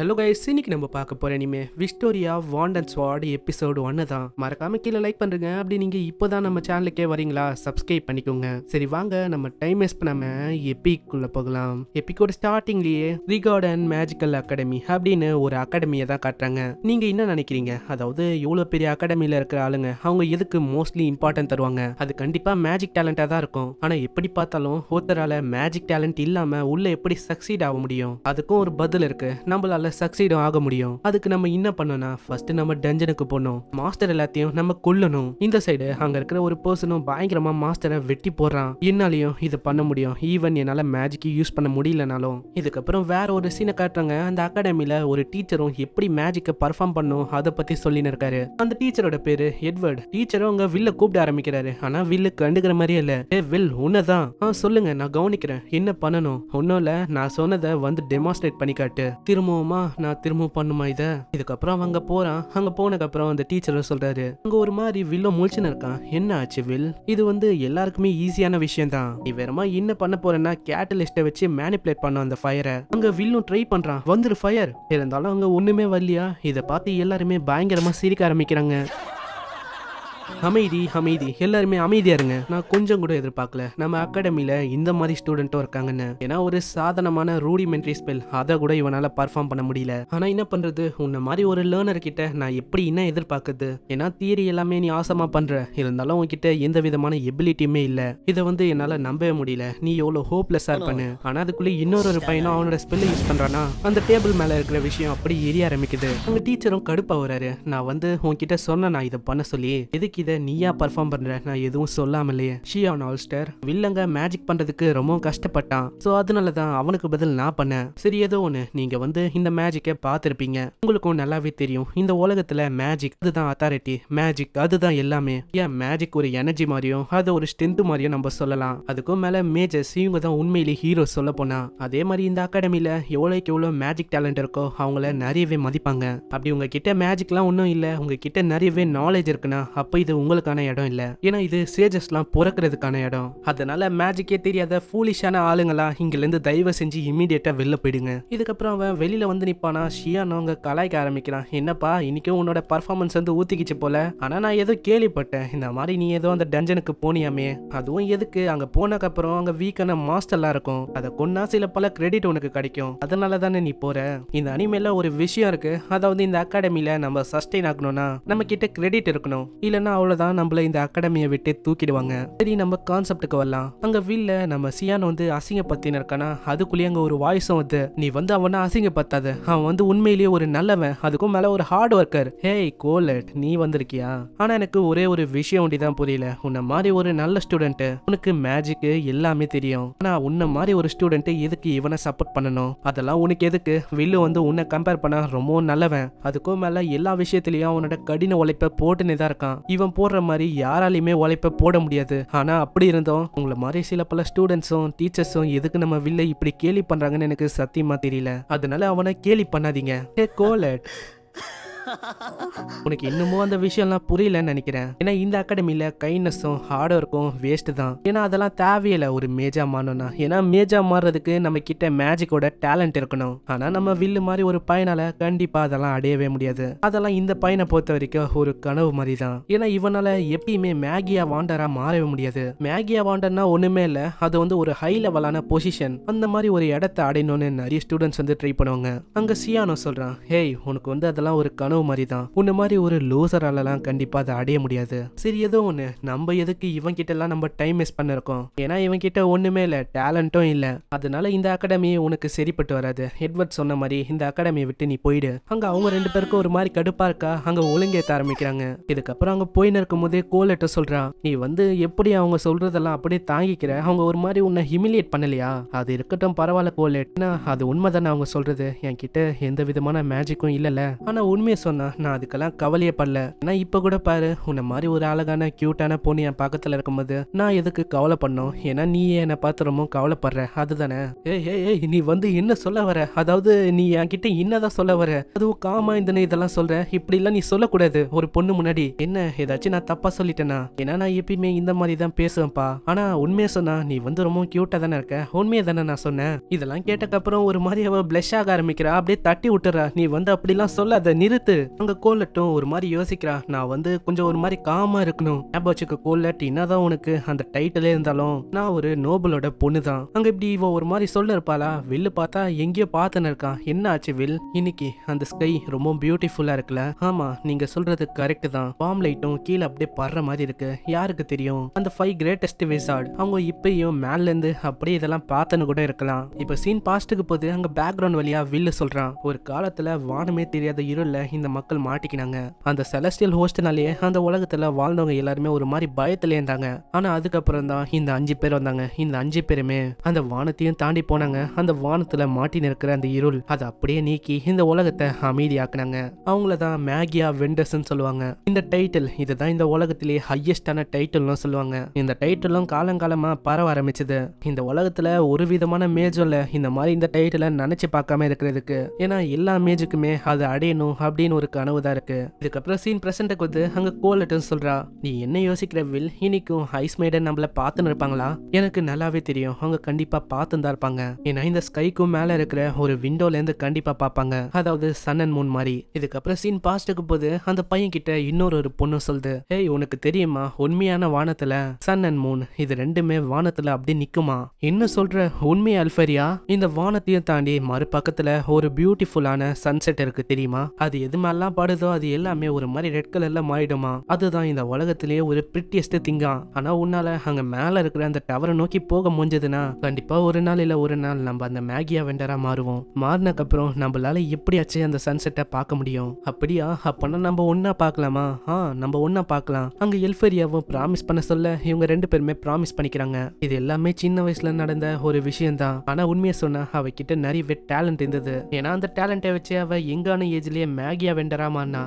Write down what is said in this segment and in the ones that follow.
hello guys இன்னைக்கு நம்ம பார்க்க போற இனிமே Victoria want and swat episode ஒன்று தான் மறக்காம கீழே லைக் பண்ணுங்க அப்படி நீங்க இப்போதான் நம்ம சேனலுக்கே வரீங்களா சப்ஸ்கிரைப் பண்ணிக்கோங்க சரி வாங்க நம்ம டைம் வேஸ்ட் பண்ணாம எபிக்குள்ள போகலாம் எப்பிக்கோட ஸ்டார்டிங்லயே ரிகார்டன் மேஜிக்கல் அகாடமி அப்படின்னு ஒரு அகாடமியை தான் காட்டுறாங்க நீங்க என்ன நினைக்கிறீங்க அதாவது எவ்வளோ பெரிய அகாடமியில இருக்கிற ஆளுங்க அவங்க எதுக்கு மோஸ்ட்லி இம்பார்ட்டன்ட் தருவாங்க அது கண்டிப்பா மேஜிக் டேலண்டா தான் இருக்கும் ஆனா எப்படி பார்த்தாலும் ஒருத்தரால மேஜிக் டேலண்ட் இல்லாம உள்ள எப்படி சக்சீட் ஆக முடியும் அதுக்கும் ஒரு பதில் இருக்கு நம்மளால நம்மளால சக்சீடும் ஆக முடியும் அதுக்கு நம்ம என்ன பண்ணோம்னா ஃபர்ஸ்ட் நம்ம டஞ்சனுக்கு போனோம் மாஸ்டர் எல்லாத்தையும் நம்ம கொல்லணும் இந்த சைடு அங்க இருக்கிற ஒரு பர்சனும் பயங்கரமா மாஸ்டரை வெட்டி போடுறான் என்னாலையும் இதை பண்ண முடியும் ஈவன் என்னால மேஜிக் யூஸ் பண்ண முடியலனாலும் இதுக்கப்புறம் வேற ஒரு சீனை காட்டுறாங்க அந்த அகாடமியில ஒரு டீச்சரும் எப்படி மேஜிக்கை பர்ஃபார்ம் பண்ணும் அதை பத்தி சொல்லின்னு இருக்காரு அந்த டீச்சரோட பேரு எட்வர்ட் டீச்சரும் அவங்க வில்ல கூப்பிட ஆரம்பிக்கிறாரு ஆனா வில்லு கண்டுக்கிற மாதிரியே இல்ல ஏ வில் உன்னதான் ஆ சொல்லுங்க நான் கவனிக்கிறேன் என்ன பண்ணணும் ஒன்னும் இல்ல நான் சொன்னதை வந்து டெமான்ஸ்ட்ரேட் பண்ணி காட்டு திரும்பவும் அம்மா நான் திரும்ப பண்ணுமா இதை இதுக்கப்புறம் அவன் அங்கே போகிறான் அங்கே போனதுக்கப்புறம் அந்த டீச்சர் சொல்கிறாரு அங்கே ஒரு மாதிரி வில்ல முழிச்சுன்னு இருக்கான் என்ன ஆச்சு வில் இது வந்து எல்லாருக்குமே ஈஸியான விஷயம் தான் நீ வேறமா என்ன பண்ண போறேன்னா கேட்டலிஸ்ட்டை வச்சு மேனிப்புலேட் பண்ண அந்த ஃபயரை அங்கே வில்லும் ட்ரை பண்ணுறான் வந்துரு ஃபயர் இருந்தாலும் அங்கே ஒன்றுமே வரலையா இதை பார்த்து எல்லாருமே பயங்கரமாக சிரிக்க ஆரம்பிக்கிறாங்க அமைதி அமைதி எல்லாருமே அமைதியா இருங்க நான் கொஞ்சம் கூட எதிர்பார்க்கல நம்ம அகாடமில இந்த மாதிரி ஸ்டூடெண்ட்டும் இருக்காங்கன்னு ஏன்னா ஒரு சாதனமான ரூடிமெண்ட்ரி ஸ்பெல் அதை கூட இவனால பர்ஃபார்ம் பண்ண முடியல ஆனா என்ன பண்றது உன்ன மாதிரி ஒரு லேர்னர் கிட்ட நான் எப்படி என்ன எதிர்பார்க்குது ஏன்னா தியரி எல்லாமே நீ ஆசமா பண்ற இருந்தாலும் உன்கிட்ட எந்த விதமான எபிலிட்டியுமே இல்ல இதை வந்து என்னால நம்பவே முடியல நீ எவ்வளவு ஹோப்லெஸ்ஸா இருப்பனு ஆனா அதுக்குள்ளே இன்னொரு ஒரு பையனும் அவனோட ஸ்பெல்ல யூஸ் பண்றானா அந்த டேபிள் மேல இருக்கிற விஷயம் அப்படி எரிய ஆரம்பிக்குது அவங்க டீச்சரும் கடுப்பா வராரு நான் வந்து உன்கிட்ட சொன்ன நான் இதை பண்ண சொல்லி எதுக்கு இதை நீயா பர்ஃபார்ம் பண்ற நான் எதுவும் சொல்லாம இல்லையே ஷி அவன் ஆல்ஸ்டர் வில்லங்க மேஜிக் பண்றதுக்கு ரொம்ப கஷ்டப்பட்டான் ஸோ அதனால தான் அவனுக்கு பதில் நான் பண்ணேன் சரி ஏதோ ஒன்று நீங்க வந்து இந்த மேஜிக்கை பார்த்துருப்பீங்க உங்களுக்கும் நல்லாவே தெரியும் இந்த உலகத்துல மேஜிக் அதுதான் அத்தாரிட்டி மேஜிக் அதுதான் எல்லாமே ஏன் மேஜிக் ஒரு எனர்ஜி மாதிரியும் அது ஒரு ஸ்ட்ரென்த் மாதிரியும் நம்ம சொல்லலாம் அதுக்கும் மேல மேஜர்ஸ் இவங்க தான் உண்மையிலேயே ஹீரோ சொல்ல போனா அதே மாதிரி இந்த அகாடமியில எவ்வளோக்கு எவ்வளோ மேஜிக் டேலண்ட் இருக்கோ அவங்கள நிறையவே மதிப்பாங்க அப்படி உங்ககிட்ட மேஜிக்லாம் ஒன்றும் இல்லை உங்ககிட்ட நிறையவே நாலேஜ் இருக்குன்னா அப்போ இது உங்களுக்கான இடம் இல்லை ஏன்னா இது சேஜஸ்லாம் பிறக்கிறதுக்கான இடம் அதனால மேஜிக்கே தெரியாத ஃபூலிஷான ஆளுங்களா இங்கிலேருந்து தயவு செஞ்சு இமீடியட்டா வெளில போயிடுங்க இதுக்கப்புறம் அவன் வெளியில வந்து நிற்பானா அவங்க கலாய்க்க ஆரம்பிக்கிறான் என்னப்பா இன்னைக்கும் உன்னோட பர்ஃபார்மன்ஸ் வந்து ஊத்திக்கிச்சு போல ஆனால் நான் ஏதோ கேள்விப்பட்டேன் இந்த மாதிரி நீ ஏதோ அந்த டஞ்சனுக்கு போனியாமே அதுவும் எதுக்கு அங்கே அப்புறம் அங்கே வீக்கான மாஸ்டர்லாம் இருக்கும் அதை கொன்னா சில பல கிரெடிட் உனக்கு கிடைக்கும் அதனால தானே நீ போற இந்த அனிமேல ஒரு விஷயம் இருக்கு அதாவது இந்த அகாடமில நம்ம சஸ்டெயின் ஆகணும்னா நம்ம கிட்ட கிரெடிட் இருக்கணும் இல்லைன்னா அவ்வளோதான் நம்மள இந்த அகாடமியை விட்டு தூக்கிடுவாங்க சரி நம்ம கான்செப்டுக்கு வரலாம் அங்கே வீல்ல நம்ம சியான் வந்து அசிங்கப்படுத்தின இருக்கானா அதுக்குள்ளேயே அங்கே ஒரு வாய்ஸும் வந்து நீ வந்து அவனை பத்தாது அவன் வந்து உண்மையிலேயே ஒரு நல்லவன் அதுக்கும் மேலே ஒரு ஹார்ட் ஒர்க்கர் ஹேய் கோலட் நீ வந்திருக்கியா ஆனால் எனக்கு ஒரே ஒரு விஷயம் ஒண்டி தான் புரியல உன்னை மாதிரி ஒரு நல்ல ஸ்டூடெண்ட்டு உனக்கு மேஜிக்கு எல்லாமே தெரியும் ஆனால் உன்னை மாதிரி ஒரு ஸ்டூடெண்ட்டு எதுக்கு இவனை சப்போர்ட் பண்ணணும் அதெல்லாம் உனக்கு எதுக்கு வில்லு வந்து உன்னை கம்பேர் பண்ண ரொம்ப நல்லவன் அதுக்கும் மேலே எல்லா விஷயத்துலையும் அவனோட கடின உழைப்ப போட்டுன்னு தான் இருக்கான் இவன் அவன் போடுற மாதிரி யாராலையுமே உழைப்பை போட முடியாது ஆனால் அப்படி இருந்தோம் உங்களை மாதிரி சில பல ஸ்டூடெண்ட்ஸும் டீச்சர்ஸும் எதுக்கு நம்ம வில்லை இப்படி கேலி பண்ணுறாங்கன்னு எனக்கு சத்தியமாக தெரியல அதனால அவனை கேலி பண்ணாதீங்க கோலட் உனக்கு இன்னமும் அந்த விஷயம்லாம் புரியலன்னு நினைக்கிறேன் ஏன்னா இந்த அகாடமியில கைண்ட்னஸும் ஹார்ட் ஒர்க்கும் வேஸ்ட் தான் ஏன்னா அதெல்லாம் தேவையில்லை ஒரு மேஜா மாறணும்னா ஏன்னா மேஜா மாறுறதுக்கு நம்ம கிட்ட மேஜிக்கோட டேலண்ட் இருக்கணும் ஆனா நம்ம வில்லு மாதிரி ஒரு பையனால கண்டிப்பா அதெல்லாம் அடையவே முடியாது அதெல்லாம் இந்த பையனை பொறுத்த வரைக்கும் ஒரு கனவு மாதிரி தான் ஏன்னா இவனால எப்பயுமே மேகியா வாண்டரா மாறவே முடியாது மேகியா வாண்டர்னா ஒண்ணுமே இல்ல அது வந்து ஒரு ஹை லெவலான பொசிஷன் அந்த மாதிரி ஒரு இடத்த அடையணும்னு நிறைய ஸ்டூடெண்ட்ஸ் வந்து ட்ரை பண்ணுவாங்க அங்க சியானோ சொல்றான் ஹேய் உனக்கு வந்து அதெல்லாம் ஒரு கனவு கனவு மாதிரி தான் உன்ன மாதிரி ஒரு லூசராலலாம் கண்டிப்பா அதை அடைய முடியாது சரி ஏதோ ஒண்ணு நம்ம எதுக்கு இவன் கிட்ட எல்லாம் நம்ம டைம் வேஸ்ட் பண்ணிருக்கோம் ஏன்னா இவன் கிட்ட ஒண்ணுமே இல்ல டேலண்டும் இல்ல அதனால இந்த அகாடமி உனக்கு சரிப்பட்டு வராது எட்வர்ட் சொன்ன மாதிரி இந்த அகாடமியை விட்டு நீ போயிடு அங்க அவங்க ரெண்டு பேருக்கும் ஒரு மாதிரி கடுப்பா இருக்கா அங்க ஒழுங்கேத்த ஆரம்பிக்கிறாங்க இதுக்கப்புறம் அங்க போயின்னு இருக்கும் போதே கோலட்ட சொல்றான் நீ வந்து எப்படி அவங்க சொல்றதெல்லாம் அப்படியே தாங்கிக்கிற அவங்க ஒரு மாதிரி உன்னை ஹிமிலியேட் பண்ணலையா அது இருக்கட்டும் பரவாயில்ல கோலேட்னா அது உண்மைதானே அவங்க சொல்றது என்கிட்ட எந்த விதமான மேஜிக்கும் இல்லைல்ல ஆனா உண்மையை சொன்னா நான் அதுக்கெல்லாம் கவலையப்படல ஆனா இப்ப கூட பாரு உன்னை மாதிரி ஒரு அழகான கியூட்டான பொண்ணு என் பக்கத்துல இருக்கும்போது நான் எதுக்கு கவலை பண்ணும் ஏன்னா நீ என்ன பார்த்து ரொம்ப கவலைப்படுற அதுதானே ஏய் ஏய் நீ வந்து என்ன சொல்ல வர அதாவது நீ கிட்ட என்னதான் சொல்ல வர அதுவும் காமா இந்த இதெல்லாம் சொல்ற இப்படி எல்லாம் நீ சொல்லக்கூடாது ஒரு பொண்ணு முன்னாடி என்ன ஏதாச்சும் நான் தப்பா சொல்லிட்டேனா ஏன்னா நான் எப்பயுமே இந்த மாதிரி தான் பேசுவேன்ப்பா ஆனா உண்மையை சொன்னா நீ வந்து ரொம்ப கியூட்டா தானே இருக்க உண்மையை தானே நான் சொன்னேன் இதெல்லாம் கேட்டக்கப்புறம் ஒரு மாதிரி அவ பிளஷ் ஆக ஆரம்பிக்கிறா அப்படியே தட்டி விட்டுறா நீ வந்து அப்படிலாம் அதை நிறுத்த பார்த்து அங்க கோலட்டும் ஒரு மாதிரி யோசிக்கிறா நான் வந்து கொஞ்சம் ஒரு மாதிரி காமா இருக்கணும் ஞாபகம் வச்சுக்க கோலட் என்னதான் உனக்கு அந்த டைட்டிலே இருந்தாலும் நான் ஒரு நோபலோட பொண்ணு தான் அங்க இப்படி இவ ஒரு மாதிரி சொல்ல இருப்பாளா வில்லு பார்த்தா எங்கேயோ பார்த்துன்னு இருக்கான் என்ன ஆச்சு வில் இன்னைக்கு அந்த ஸ்கை ரொம்ப பியூட்டிஃபுல்லா இருக்குல்ல ஆமா நீங்க சொல்றது கரெக்ட் தான் பாம் லைட்டும் கீழே அப்படியே படுற மாதிரி இருக்கு யாருக்கு தெரியும் அந்த ஃபைவ் கிரேட்டஸ்ட் விசார்ட் அவங்க இப்பயும் மேல இருந்து அப்படியே இதெல்லாம் பார்த்துன்னு கூட இருக்கலாம் இப்ப சீன் பாஸ்ட்டுக்கு போது அங்க பேக்ரவுண்ட் வழியா வில்லு சொல்றான் ஒரு காலத்துல வானமே தெரியாத இருள இந்த மக்கள் மாட்டிக்கினாங்க அந்த செலஸ்டியல் ஹோஸ்டினாலேயே அந்த உலகத்துல வாழ்ந்தவங்க எல்லாருமே ஒரு மாதிரி பயத்துல இருந்தாங்க ஆனா அதுக்கப்புறம் தான் இந்த அஞ்சு பேர் வந்தாங்க இந்த அஞ்சு பேருமே அந்த வானத்தையும் தாண்டி போனாங்க அந்த வானத்துல மாட்டி நிற்கிற அந்த இருள் அதை அப்படியே நீக்கி இந்த உலகத்தை அமைதியாக்குனாங்க அவங்கள தான் மேகியா வெண்டர்ஸ்ன்னு சொல்லுவாங்க இந்த டைட்டில் இதுதான் இந்த உலகத்திலேயே ஹையஸ்டான டைட்டில்னு சொல்லுவாங்க இந்த டைட்டிலும் காலங்காலமா பரவ ஆரம்பிச்சது இந்த உலகத்துல ஒரு விதமான மேஜும் இந்த மாதிரி இந்த டைட்டில நினைச்சு பார்க்காம இருக்கிறதுக்கு ஏன்னா எல்லா மேஜுக்குமே அதை அடையணும் அப்படின்னு அப்படின்னு ஒரு கனவு தான் இருக்கு இதுக்கப்புறம் சீன் பிரசண்ட்டுக்கு வந்து அங்க கோலட்டும் சொல்றா நீ என்ன யோசிக்கிற வில் இன்னைக்கும் ஐஸ் மேடன் நம்மள பாத்துன்னு இருப்பாங்களா எனக்கு நல்லாவே தெரியும் அவங்க கண்டிப்பா பார்த்து தான் இருப்பாங்க ஏன்னா இந்த ஸ்கைக்கும் மேல இருக்கிற ஒரு விண்டோல இருந்து கண்டிப்பா பாப்பாங்க அதாவது சன் அண்ட் மூன் மாதிரி இதுக்கப்புறம் சீன் பாஸ்டுக்கு போது அந்த பையன் கிட்ட இன்னொரு ஒரு பொண்ணு சொல்லுது ஏய் உனக்கு தெரியுமா உண்மையான வானத்துல சன் அண்ட் மூன் இது ரெண்டுமே வானத்துல அப்படி நிக்குமா என்ன சொல்ற உண்மை அல்பரியா இந்த வானத்தையும் தாண்டி மறுபக்கத்துல ஒரு பியூட்டிஃபுல்லான சன்செட் இருக்கு தெரியுமா அது எது எது மாதிரிலாம் படுதோ அது எல்லாமே ஒரு மாதிரி ரெட் கலர்ல மாறிடுமா அதுதான் இந்த உலகத்திலேயே ஒரு பிரிட்டியஸ்ட் திங்கா ஆனா உன்னால அங்க மேல இருக்கிற அந்த டவரை நோக்கி போக முடிஞ்சதுன்னா கண்டிப்பா ஒரு நாள் இல்ல ஒரு நாள் நம்ம அந்த மேகியா வெண்டரா மாறுவோம் மாறினக்கு அப்புறம் நம்மளால எப்படியாச்சும் அந்த சன்செட்டை பார்க்க முடியும் அப்படியா அப்பனா நம்ம ஒன்னா பாக்கலாமா ஆ நம்ம ஒன்னா பாக்கலாம் அங்க எல்ஃபேரியாவும் ப்ராமிஸ் பண்ண சொல்ல இவங்க ரெண்டு பேருமே ப்ராமிஸ் பண்ணிக்கிறாங்க இது எல்லாமே சின்ன வயசுல நடந்த ஒரு விஷயம் தான் ஆனா உண்மையை சொன்னா அவகிட்ட நிறைய டேலண்ட் இருந்தது ஏன்னா அந்த டேலண்ட்டை வச்சு அவ எங்கான ஏஜ்லயே மேகி ஐடியா வெண்டரா மாறினா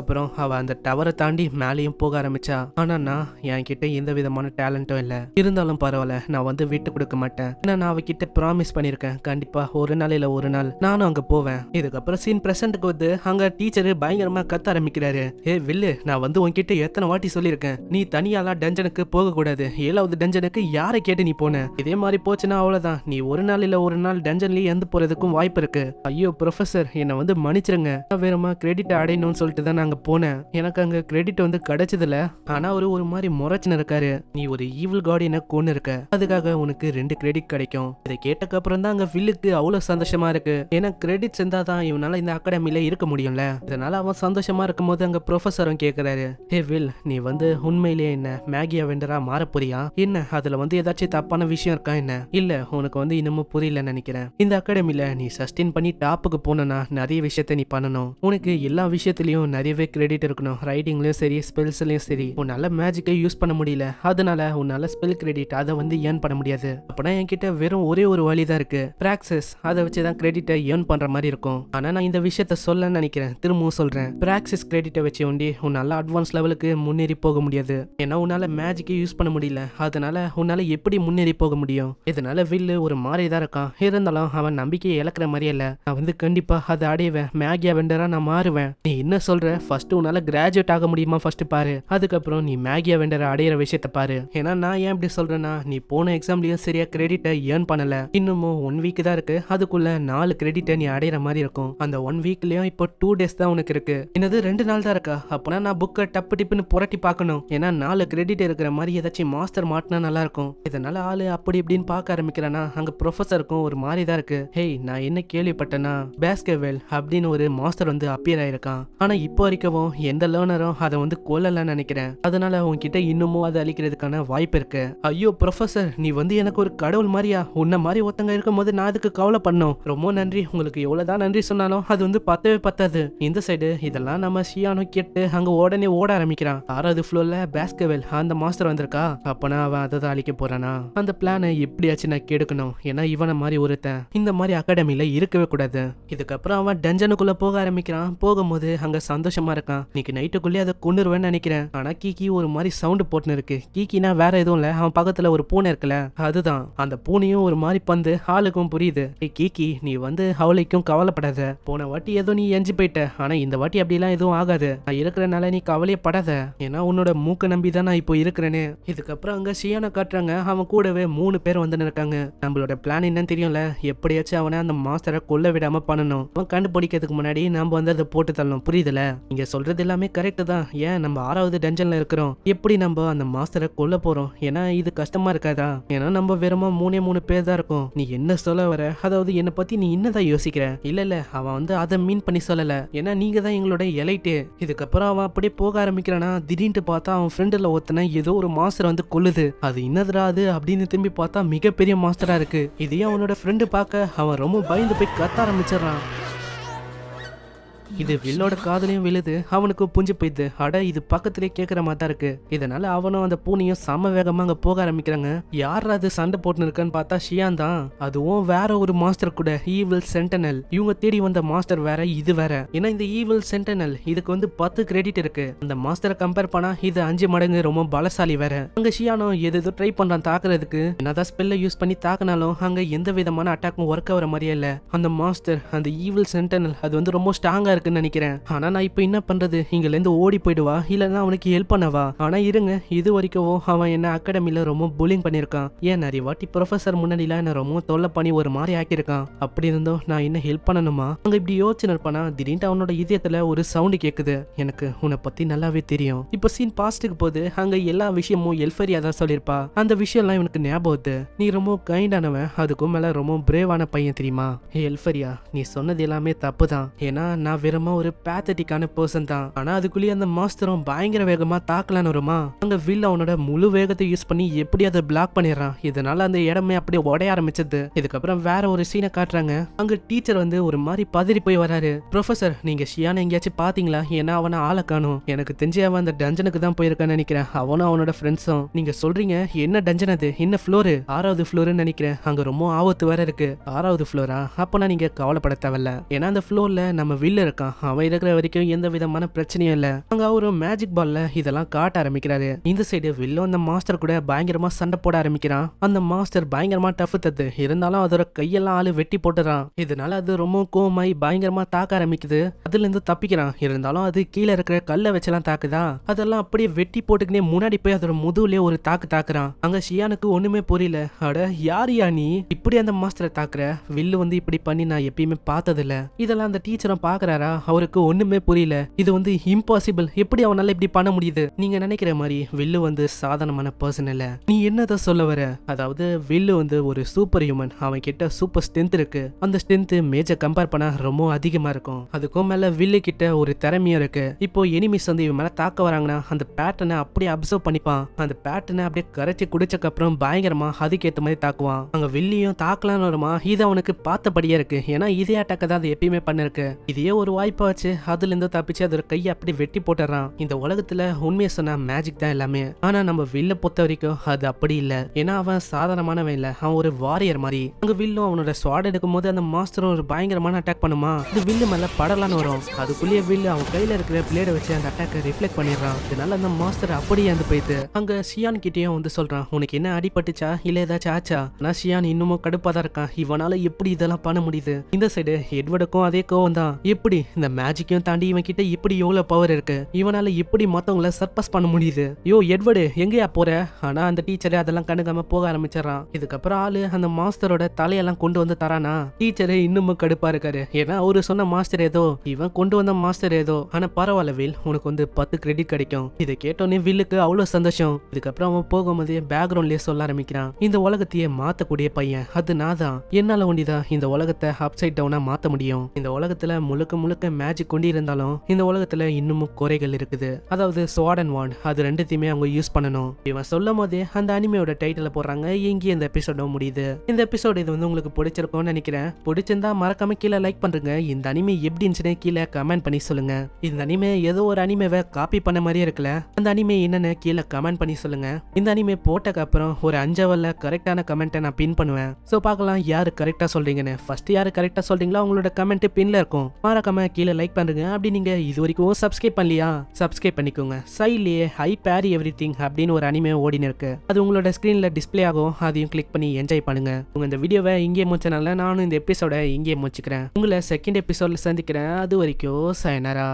அப்புறம் அவள் அந்த டவரை தாண்டி மேலையும் போக ஆரம்பிச்சா ஆனா நான் கிட்ட எந்த விதமான டேலண்ட்டும் இல்லை இருந்தாலும் பரவாயில்ல நான் வந்து விட்டு கொடுக்க மாட்டேன் ஏன்னா நான் அவகிட்ட ப்ராமிஸ் பண்ணியிருக்கேன் கண்டிப்பாக ஒரு நாள் இல்ல ஒரு நாள் நானும் அங்கே போவேன் இதுக்கப்புறம் சீன் ப்ரெசென்ட்டுக்கு வந்து அங்கே டீச்சரு பயங்கரமாக கத்த ஆரம்பிக்கிறாரு ஏ வில்லு நான் வந்து உன்கிட்ட எத்தனை வாட்டி சொல்லியிருக்கேன் நீ தனியாலாம் டஞ்சனுக்கு போகக்கூடாது ஏழாவது டஞ்சனுக்கு யாரை கேட்டு நீ போன இதே மாதிரி போச்சுன்னா அவ்வளவுதான் நீ ஒரு நாள் இல்ல ஒரு நாள் டஞ்சன்லயே இறந்து போகிறதுக்கும் வாய்ப்பு இருக்கு ஐயோ ப்ரொஃபசர் என்னை வந்து மன்னிச்சிருங்க வேறமா நான் கிரெடிட் அடையணும்னு சொல்லிட்டு தான் நாங்கள் போனேன் எனக்கு அங்கே கிரெடிட் வந்து கிடைச்சதில்ல ஆனால் அவர் ஒரு மாதிரி முறைச்சின்னு இருக்காரு நீ ஒரு ஈவில் காட் என்ன கொண்டு இருக்க அதுக்காக உனக்கு ரெண்டு கிரெடிட் கிடைக்கும் இதை கேட்டக்கு அப்புறம் தான் அங்கே வில்லுக்கு அவ்வளோ சந்தோஷமா இருக்கு ஏன்னா கிரெடிட் செஞ்சா தான் இவனால இந்த அகாடமியில இருக்க முடியும்ல இதனால அவன் சந்தோஷமா இருக்கும்போது அங்க ப்ரொஃபஸரும் கேட்கிறாரு ஹே வில் நீ வந்து உண்மையிலேயே என்ன மேகி அவெண்டரா மாற போறியா என்ன அதுல வந்து ஏதாச்சும் தப்பான விஷயம் இருக்கா என்ன இல்ல உனக்கு வந்து இன்னமும் புரியல நினைக்கிறேன் இந்த அகாடமியில நீ சஸ்டெயின் பண்ணி டாப்புக்கு போனா நிறைய விஷயத்த நீ பண்ணணும் உனக்கு அவனுக்கு எல்லா விஷயத்துலையும் நிறையவே கிரெடிட் இருக்கணும் ரைட்டிங்லயும் சரி ஸ்பெல்ஸ்லயும் சரி உன்னால் மேஜிக்கை யூஸ் பண்ண முடியல அதனால உன்னால் ஸ்பெல் கிரெடிட் அதை வந்து ஏர்ன் பண்ண முடியாது அப்படின்னா என்கிட்ட வெறும் ஒரே ஒரு வழி தான் இருக்கு பிராக்சஸ் அதை வச்சு தான் கிரெடிட்டை ஏர்ன் பண்ணுற மாதிரி இருக்கும் ஆனால் நான் இந்த விஷயத்த சொல்லன்னு நினைக்கிறேன் திரும்பவும் சொல்கிறேன் பிராக்சஸ் கிரெடிட்டை வச்சு ஒண்டி உன்னால அட்வான்ஸ் லெவலுக்கு முன்னேறி போக முடியாது ஏன்னா உன்னால் மேஜிக்கை யூஸ் பண்ண முடியல அதனால உன்னால் எப்படி முன்னேறி போக முடியும் இதனால வில்லு ஒரு மாதிரி தான் இருக்கான் இருந்தாலும் அவன் நம்பிக்கையை இழக்கிற மாதிரியே இல்ல நான் வந்து கண்டிப்பாக அதை அடைவேன் மேகியா வெண்டரா நான் மாறுவேன் நீ என்ன சொல்ற ஃபர்ஸ்ட் உன்னால கிராஜுவேட் ஆக முடியுமா ஃபர்ஸ்ட் பாரு அதுக்கப்புறம் நீ மேகியா வெண்டரை அடையிற விஷயத்த பாரு ஏன்னா நான் ஏன் இப்படி சொல்றேன்னா நீ போன எக்ஸாம்லயும் சரியா கிரெடிட்டை ஏர்ன் பண்ணல இன்னமும் ஒன் வீக் தான் இருக்கு அதுக்குள்ள நாலு கிரெடிட்டை நீ அடையிற மாதிரி இருக்கும் அந்த ஒன் வீக்லயும் இப்போ டூ டேஸ் தான் உனக்கு இருக்கு என்னது ரெண்டு நாள் தான் இருக்கா அப்போனா நான் புக்கை டப்பு டிப்புன்னு புரட்டி பார்க்கணும் ஏன்னா நாலு கிரெடிட் இருக்கிற மாதிரி ஏதாச்சும் மாஸ்டர் மாட்டினா நல்லா இருக்கும் இதனால ஆளு அப்படி இப்படின்னு பார்க்க ஆரம்பிக்கிறேன்னா அங்க ப்ரொஃபஸருக்கும் ஒரு மாதிரி தான் இருக்கு ஹேய் நான் என்ன கேள்விப்பட்டேன்னா பேஸ்கெவெல் அப்படின்னு ஒரு மாஸ்டர் வந்து அப்பியர் ஆயிருக்கான் ஆனா இப்போ வரைக்கவும் எந்த லேர்னரும் அதை வந்து கொல்லலன்னு நினைக்கிறேன் அதனால உன்கிட்ட இன்னமும் அதை அழிக்கிறதுக்கான வாய்ப்பு இருக்கு ஐயோ ப்ரொஃபசர் நீ வந்து எனக்கு ஒரு கடவுள் மாதிரியா உன்ன மாதிரி ஒருத்தங்க இருக்கும்போது நான் அதுக்கு கவலை பண்ணும் ரொம்ப நன்றி உங்களுக்கு எவ்வளவுதான் நன்றி சொன்னாலும் அது வந்து பத்தவே பத்தாது இந்த சைடு இதெல்லாம் நம்ம ஷியானோ கேட்டு அங்க உடனே ஓட ஆரம்பிக்கிறான் ஆறாவது ஃபுளோர்ல பேஸ்கவெல் அந்த மாஸ்டர் வந்திருக்கா அப்பனா அவன் அதை தான் அழிக்க போறானா அந்த பிளானை எப்படியாச்சும் நான் கெடுக்கணும் ஏன்னா இவனை மாதிரி ஒருத்தன் இந்த மாதிரி அகாடமியில இருக்கவே கூடாது இதுக்கப்புறம் அவன் டஞ்சனுக்குள்ள போக ஆரம்பிக்கிறான் இருக்கான் போகும்போது அங்க சந்தோஷமா இருக்கான் இன்னைக்கு நைட்டுக்குள்ளே அதை கொண்டுருவேன்னு நினைக்கிறேன் ஆனா கீக்கி ஒரு மாதிரி சவுண்டு போட்டுன்னு இருக்கு கீக்கினா வேற எதுவும் இல்ல அவன் பக்கத்துல ஒரு பூனை இருக்குல்ல அதுதான் அந்த பூனையும் ஒரு மாதிரி பந்து ஆளுக்கும் புரியுது கீக்கி நீ வந்து அவளைக்கும் கவலைப்படாத போன வாட்டி ஏதோ நீ எஞ்சி போயிட்ட ஆனா இந்த வாட்டி அப்படிலாம் எதுவும் ஆகாது நான் இருக்கிறனால நீ கவலையே படாத ஏன்னா உன்னோட மூக்க நம்பி தான் நான் இப்போ இருக்கிறேன்னு இதுக்கப்புறம் அங்க சியானை காட்டுறாங்க அவன் கூடவே மூணு பேர் வந்து இருக்காங்க நம்மளோட பிளான் என்னன்னு தெரியும்ல எப்படியாச்சும் அவனை அந்த மாஸ்டரை கொல்ல விடாம பண்ணணும் அவன் கண்டுபிடிக்கிறதுக்கு முன்னாடி நம்ம வந்து சொல்கிறத போட்டு தள்ளும் புரியுதுல நீங்கள் சொல்றது எல்லாமே கரெக்டு தான் ஏன் நம்ம ஆறாவது டென்ஷன்ல இருக்கிறோம் எப்படி நம்ம அந்த மாஸ்டரை கொல்ல போகிறோம் ஏன்னா இது கஷ்டமாக இருக்காதா ஏன்னா நம்ம வெறுமா மூணே மூணு பேர் தான் இருக்கும் நீ என்ன சொல்ல வர அதாவது என்னை பற்றி நீ என்னதான் யோசிக்கிற இல்லை இல்லை அவன் வந்து அதை மீன் பண்ணி சொல்லலை ஏன்னா நீங்கள் தான் எங்களோட எலைட்டு இதுக்கப்புறம் அவன் அப்படியே போக ஆரம்பிக்கிறானா திடீர்னு பார்த்தா அவன் ஃப்ரெண்டில் ஒருத்தனை ஏதோ ஒரு மாஸ்டர் வந்து கொல்லுது அது என்னதுடா அது அப்படின்னு திரும்பி பார்த்தா மிகப்பெரிய மாஸ்டரா இருக்குது இதையே அவனோட ஃப்ரெண்டு பார்க்க அவன் ரொம்ப பயந்து போய் கத்த ஆரம்பிச்சிடறான் இது வில்லோட காதலையும் விழுது அவனுக்கு புஞ்சு போயிது அட இது பக்கத்துலயே கேக்குற மாதிரி தான் இருக்கு இதனால அவனும் அந்த பூனையும் சம வேகமா அங்க போக ஆரம்பிக்கிறாங்க யார் அது சண்டை போட்டுன்னு இருக்கான்னு பார்த்தா ஷியான் தான் அதுவும் வேற ஒரு மாஸ்டர் கூட ஈவில் சென்டனல் இவங்க தேடி வந்த மாஸ்டர் வேற இது வேற ஏன்னா இந்த ஈவில் சென்டனல் இதுக்கு வந்து பத்து கிரெடிட் இருக்கு அந்த மாஸ்டரை கம்பேர் பண்ணா இது அஞ்சு மடங்கு ரொம்ப பலசாலி வேற அங்க ஷியானோ எது எதோ ட்ரை பண்றான் தாக்குறதுக்கு என்னதான் ஸ்பெல்ல யூஸ் பண்ணி தாக்குனாலும் அங்க எந்த விதமான அட்டாக்கும் ஒர்க் ஆகிற மாதிரியே இல்ல அந்த மாஸ்டர் அந்த ஈவில் சென்டனல் அது வந்து ரொம்ப ஸ்ட்ராங்கா இருக்கு இருக்குன்னு நினைக்கிறேன் ஆனா நான் இப்போ என்ன பண்றது இங்கல இருந்து ஓடி போயிடுவா இல்லைன்னா அவனுக்கு ஹெல்ப் பண்ணவா ஆனா இருங்க இது வரைக்கும் அவன் என்ன அகாடமியில ரொம்ப புல்லிங் பண்ணிருக்கான் ஏன் நிறைய வாட்டி ப்ரொஃபசர் முன்னாடி எல்லாம் என்ன ரொம்ப தொல்லை பண்ணி ஒரு மாதிரி ஆக்கியிருக்கான் அப்படி இருந்தோ நான் என்ன ஹெல்ப் பண்ணணுமா அங்க இப்படி யோசனை இருப்பானா திடீர்னு அவனோட இதயத்துல ஒரு சவுண்ட் கேட்குது எனக்கு உன்னை பத்தி நல்லாவே தெரியும் இப்போ சீன் பாஸ்ட்டுக்கு போது அங்க எல்லா விஷயமும் எல்ஃபரியா தான் சொல்லியிருப்பா அந்த விஷயம்லாம் இவனுக்கு ஞாபகம் வருது நீ ரொம்ப கைண்டானவன் அதுக்கும் மேல ரொம்ப பிரேவான பையன் தெரியுமா எல்ஃபரியா நீ சொன்னது எல்லாமே தப்பு தான் ஏன்னா நான் பயங்கரமா ஒரு பேத்தட்டிக்கான பர்சன் தான் ஆனா அதுக்குள்ளேயே அந்த மாஸ்தரம் பயங்கர வேகமா தாக்கலான்னு வருமா அங்க வில் அவனோட முழு வேகத்தை யூஸ் பண்ணி எப்படி அதை பிளாக் பண்ணிடுறான் இதனால அந்த இடமே அப்படியே உடைய ஆரம்பிச்சது இதுக்கப்புறம் வேற ஒரு சீனை காட்டுறாங்க அங்க டீச்சர் வந்து ஒரு மாதிரி பதறி போய் வராரு ப்ரொஃபசர் நீங்க ஷியான எங்கேயாச்சும் பாத்தீங்களா ஏன்னா அவனை ஆளை காணும் எனக்கு தெரிஞ்சு அவன் அந்த டஞ்சனுக்கு தான் போயிருக்கான்னு நினைக்கிறேன் அவனும் அவனோட ஃப்ரெண்ட்ஸும் நீங்க சொல்றீங்க என்ன டஞ்சன் அது என்ன ஃப்ளோரு ஆறாவது ஃப்ளோருன்னு நினைக்கிறேன் அங்க ரொம்ப ஆபத்து வேற இருக்கு ஆறாவது ஃப்ளோரா அப்போனா நீங்க கவலைப்பட தேவையில்ல ஏன்னா அந்த ஃப்ளோர்ல நம்ம வில்ல இருக்கான் இருக்கான் அவன் இருக்கிற வரைக்கும் எந்த விதமான பிரச்சனையும் இல்லை அங்க அவரு மேஜிக் பால்ல இதெல்லாம் காட்ட ஆரம்பிக்கிறாரு இந்த சைடு வில்லோ அந்த மாஸ்டர் கூட பயங்கரமா சண்டை போட ஆரம்பிக்கிறான் அந்த மாஸ்டர் பயங்கரமா டஃப் தத்து இருந்தாலும் அதோட கையெல்லாம் ஆளு வெட்டி போட்டுறான் இதனால அது ரொம்ப கோமாய் பயங்கரமா தாக்க ஆரம்பிக்குது அதுல இருந்து தப்பிக்கிறான் இருந்தாலும் அது கீழே இருக்கிற கல்லை வச்செல்லாம் தாக்குதா அதெல்லாம் அப்படியே வெட்டி போட்டுக்கினே முன்னாடி போய் அதோட முதுகுலயே ஒரு தாக்கு தாக்குறான் அங்க ஷியானுக்கு ஒண்ணுமே புரியல அட யார் யா நீ இப்படி அந்த மாஸ்டரை தாக்குற வில்லு வந்து இப்படி பண்ணி நான் எப்பயுமே பார்த்ததில்ல இதெல்லாம் அந்த டீச்சரும் பாக்குறாரா அவருக்கு ஒண்ணுமே புரியல இது வந்து இம்பாசிபிள் எப்படி அவனால இப்படி பண்ண முடியுது நீங்க நினைக்கிற மாதிரி வில்லு வந்து சாதாரணமான பர்சன் இல்ல நீ என்னதான் சொல்ல வர அதாவது வில்லு வந்து ஒரு சூப்பர் ஹியூமன் அவன் கிட்ட சூப்பர் ஸ்ட்ரென்த் இருக்கு அந்த ஸ்ட்ரென்த் மேஜர் கம்பேர் பண்ண ரொம்ப அதிகமா இருக்கும் அதுக்கும் மேல வில்லு கிட்ட ஒரு திறமையும் இருக்கு இப்போ எனிமிஸ் வந்து இவன் மேல தாக்க வராங்கன்னா அந்த பேட்டர்னை அப்படியே அப்சர்வ் பண்ணிப்பான் அந்த பேட்டர்னை அப்படியே கரைச்சி குடிச்சக்கு அப்புறம் பயங்கரமா அதுக்கேத்த மாதிரி தாக்குவான் அங்க வில்லியும் தாக்கலாம் வருமா இது அவனுக்கு பார்த்தபடியே இருக்கு ஏன்னா இதே அட்டாக்க தான் அது எப்பயுமே பண்ணிருக்கு இதே ஒரு வாய் வாய்ப்பாச்சு அதுலேருந்து தப்பிச்சு அதோட கையை அப்படி வெட்டி போட்டுறான் இந்த உலகத்தில் உண்மையை சொன்ன மேஜிக் தான் எல்லாமே ஆனால் நம்ம வில்ல பொறுத்த வரைக்கும் அது அப்படி இல்லை ஏன்னா அவன் சாதாரணமானவன் இல்லை அவன் ஒரு வாரியர் மாதிரி அங்கே வில்லும் அவனோட ஸ்வாட் எடுக்கும் போது அந்த மாஸ்டரும் ஒரு பயங்கரமான அட்டாக் பண்ணுமா இது வில்லு மேலே படலான்னு வரும் அதுக்குள்ளேயே வில்லு அவன் கையில் இருக்கிற பிளேடை வச்சு அந்த அட்டாக்க ரிஃப்ளெக்ட் பண்ணிடுறான் இதனால அந்த மாஸ்டர் அப்படியே அந்த போயிட்டு அங்க சியான் கிட்டேயும் வந்து சொல்றான் உனக்கு என்ன அடிபட்டுச்சா இல்ல ஏதாச்சும் ஆச்சா ஆனா சியான் இன்னமும் கடுப்பா தான் இருக்கான் இவனால எப்படி இதெல்லாம் பண்ண முடியுது இந்த சைடு எட்வர்டுக்கும் அதே கோவம் தான் எப்படி இந்த மேஜிக்கையும் தாண்டி இவன் கிட்ட இப்படி எவ்வளவு பவர் இருக்கு இவனால இப்படி மத்தவங்கள சர்பஸ் பண்ண முடியுது யோ எட்வர்டு எங்கேயா போற ஆனா அந்த டீச்சரே அதெல்லாம் கண்டுக்காம போக ஆரம்பிச்சிடறான் இதுக்கப்புறம் ஆளு அந்த மாஸ்டரோட தலையெல்லாம் கொண்டு வந்து தரானா டீச்சரே இன்னமும் கடுப்பா இருக்காரு ஏன்னா அவரு சொன்ன மாஸ்டர் ஏதோ இவன் கொண்டு வந்த மாஸ்டர் ஏதோ ஆனா பரவாயில்ல வில் உனக்கு வந்து பத்து கிரெடிட் கிடைக்கும் இதை கேட்டோன்னே வில்லுக்கு அவ்வளவு சந்தோஷம் இதுக்கப்புறம் அவன் போகும்போது பேக்ரவுண்ட்லயே சொல்ல ஆரம்பிக்கிறான் இந்த உலகத்தையே மாத்தக்கூடிய பையன் அது நான் தான் என்னால ஒண்டிதான் இந்த உலகத்தை அப்சைட் டவுனா மாத்த முடியும் இந்த உலகத்துல முழுக்க முழுக்க ஏகப்பட்ட மேஜிக் கொண்டு இருந்தாலும் இந்த உலகத்துல இன்னமும் குறைகள் இருக்குது அதாவது ஸ்வாட் அண்ட் வாண்ட் அது ரெண்டுத்தையுமே அவங்க யூஸ் பண்ணணும் இவன் சொல்லும் போதே அந்த அனிமையோட டைட்டில் போடுறாங்க இங்கே இந்த எபிசோட முடியுது இந்த எபிசோடு இது வந்து உங்களுக்கு பிடிச்சிருக்கும்னு நினைக்கிறேன் பிடிச்சிருந்தா மறக்காம கீழே லைக் பண்றீங்க இந்த அனிமே எப்படி இருந்துச்சுன்னு கீழே கமெண்ட் பண்ணி சொல்லுங்க இந்த அனிமே ஏதோ ஒரு அனிமேவை காப்பி பண்ண மாதிரியே இருக்குல்ல அந்த அனிமே என்னன்னு கீழே கமெண்ட் பண்ணி சொல்லுங்க இந்த அனிமே போட்டக்கு அப்புறம் ஒரு அஞ்சவல்ல கரெக்டான கமெண்ட்டை நான் பின் பண்ணுவேன் ஸோ பார்க்கலாம் யார் கரெக்டாக சொல்றீங்கன்னு ஃபர்ஸ்ட் யார் கரெக்டாக சொல்றீங்களோ அவங்களோட கமெண்ட் பின்ல இருக்கும் மறக்காம கீழே லைக் பண்ணுங்க அப்படி நீங்க இது வரைக்கும் சப்ஸ்கிரைப் பண்ணலையா சப்ஸ்கிரைப் பண்ணிக்கோங்க சைட்லேயே ஹை பேரி எவ்ரி திங் அப்படின்னு ஒரு அனிமே ஓடினு இருக்கு அது உங்களோட ஸ்க்ரீனில் டிஸ்பிளே ஆகும் அதையும் கிளிக் பண்ணி என்ஜாய் பண்ணுங்க உங்க இந்த வீடியோவை இங்கே முடிச்சனால நானும் இந்த எபிசோட இங்கே முடிச்சுக்கிறேன் உங்களை செகண்ட் எபிசோட்ல சந்திக்கிறேன் அது வரைக்கும் சைனரா